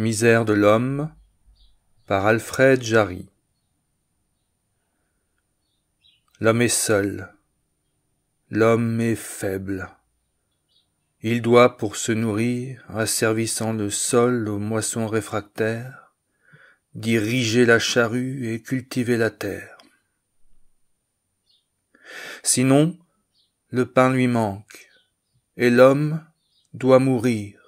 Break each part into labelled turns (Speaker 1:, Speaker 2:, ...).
Speaker 1: Misère de l'homme par Alfred Jarry. L'homme est seul, l'homme est faible. Il doit, pour se nourrir, asservissant le sol aux moissons réfractaires, diriger la charrue et cultiver la terre. Sinon, le pain lui manque, et l'homme doit mourir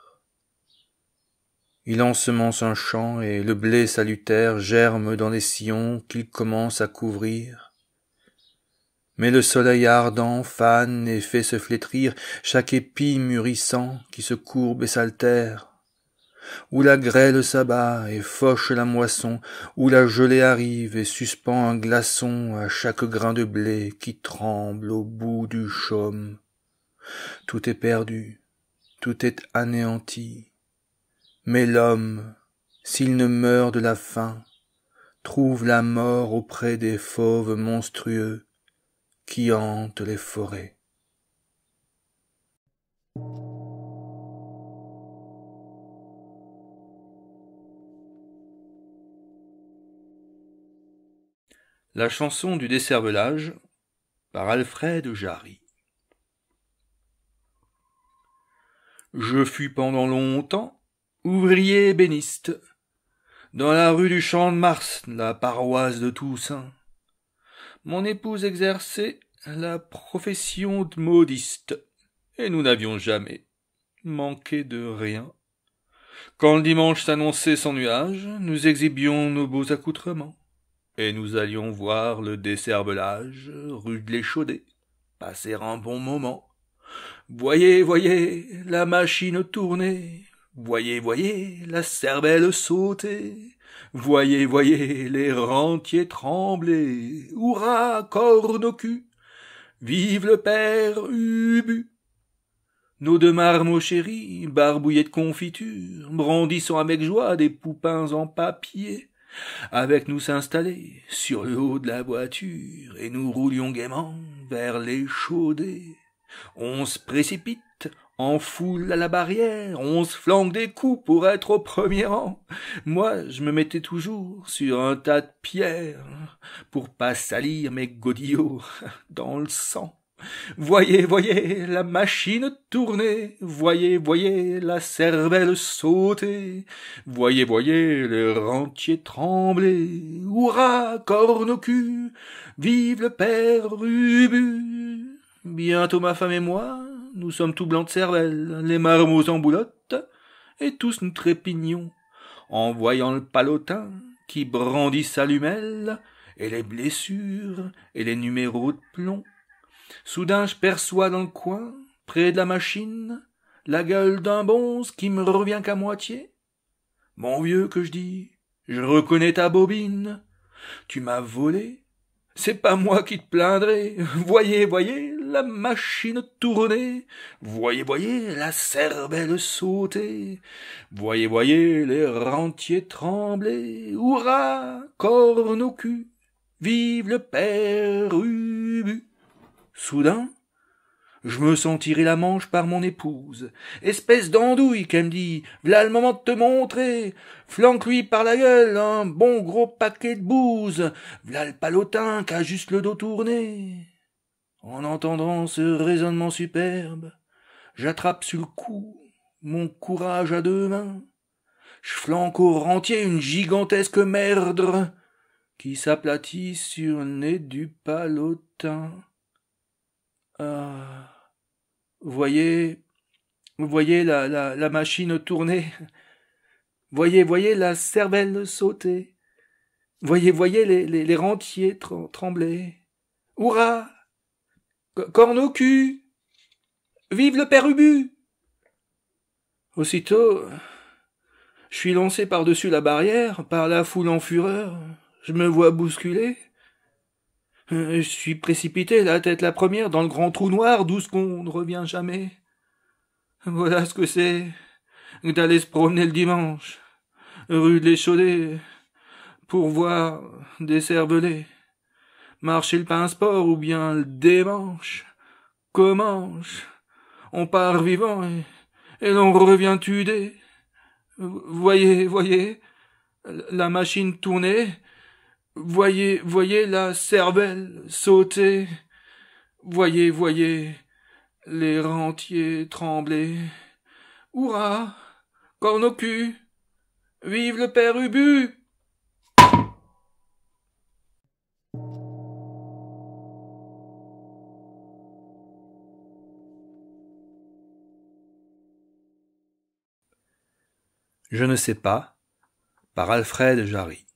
Speaker 1: il ensemence un champ et le blé salutaire germe dans les sillons qu'il commence à couvrir. Mais le soleil ardent fane et fait se flétrir chaque épi mûrissant qui se courbe et s'altère. Où la grêle s'abat et fauche la moisson, où la gelée arrive et suspend un glaçon à chaque grain de blé qui tremble au bout du chaume. Tout est perdu, tout est anéanti mais l'homme, s'il ne meurt de la faim, trouve la mort auprès des fauves monstrueux qui hantent les forêts. La chanson du desservelage par Alfred Jarry. Je fus pendant longtemps ouvrier béniste, dans la rue du Champ de Mars, la paroisse de Toussaint. Mon épouse exerçait la profession de modiste, et nous n'avions jamais manqué de rien. Quand le dimanche s'annonçait sans nuage, nous exhibions nos beaux accoutrements, et nous allions voir le desservelage rue de l'Échaudé, passer un bon moment. Voyez, voyez, la machine tournée Voyez, voyez, la cervelle sauter. Voyez, voyez, les rentiers trembler. Hurrah, corne au cul. Vive le père Ubu. Nos deux marmots chéris, barbouillés de confiture, brandissons avec joie des poupins en papier, avec nous s'installer sur le haut de la voiture, et nous roulions gaiement vers les chaudées. On se précipite en foule à la barrière, on se flanque des coups pour être au premier rang. Moi, je me mettais toujours sur un tas de pierres pour pas salir mes godillots dans le sang. Voyez, voyez la machine tourner, voyez, voyez la cervelle sauter, voyez, voyez les rentiers trembler, hurrah, corne au cul, vive le père Ubu. Bientôt ma femme et moi, nous sommes tous blancs de cervelle, les marmots en boulotte, et tous nous trépignons, en voyant le palotin qui brandit sa lumelle, et les blessures, et les numéros de plomb. Soudain je perçois dans le coin, près de la machine, la gueule d'un bonze qui me revient qu'à moitié. Mon vieux, que je dis, je reconnais ta bobine. Tu m'as volé. C'est pas moi qui te plaindrai. Voyez, voyez, la machine tournée. voyez, voyez, la cervelle sauter, voyez, voyez, les rentiers trembler, hurrah, corne au cul, vive le père Ubu. Soudain, je me tirer la manche par mon épouse. Espèce d'andouille qu'elle me dit, v'là le moment de te montrer. Flanque-lui par la gueule un bon gros paquet de bouse. V'là le palotin qu'a juste le dos tourné. En entendant ce raisonnement superbe, j'attrape sur le cou mon courage à deux mains. Je flanque au rentier une gigantesque merdre qui s'aplatit sur le nez du palotin. Ah. Voyez, voyez la, machine tourner. Voyez, voyez la cervelle sauter. Voyez, voyez les, les, rentiers trembler. Hurrah! Corne au cul Vive le père Ubu Aussitôt, je suis lancé par-dessus la barrière, par la foule en fureur. Je me vois bousculer. Euh, je suis précipité, la tête la première, dans le grand trou noir d'où ce qu'on ne revient jamais. Voilà ce que c'est d'aller se promener le dimanche, rue de l'Échaudé, pour voir des cervelets. Marcher le pinceport ou bien le démanche. Comment On part vivant et, et l'on revient tudé. Voyez, voyez, la machine tournée. Voyez, voyez la cervelle sauter. Voyez, voyez les rentiers trembler. Hurrah! Corne cul! Vive le père Ubu! Je ne sais pas par Alfred Jarry.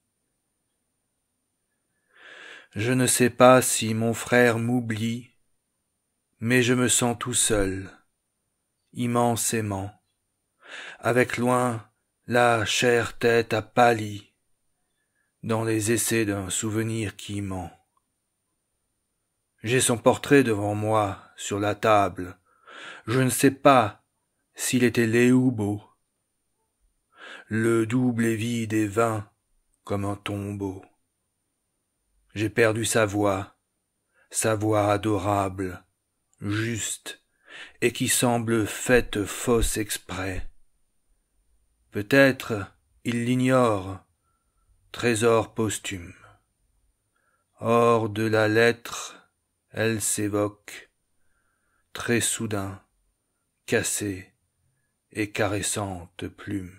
Speaker 1: Je ne sais pas si mon frère m'oublie, mais je me sens tout seul, immensément, avec loin la chère tête à pâli dans les essais d'un souvenir qui ment. J'ai son portrait devant moi sur la table. Je ne sais pas s'il était laid ou beau le double est vide et vain comme un tombeau. J'ai perdu sa voix, sa voix adorable, juste, et qui semble faite fausse exprès. Peut-être il l'ignore, trésor posthume. Hors de la lettre, elle s'évoque, très soudain, cassée et caressante plume.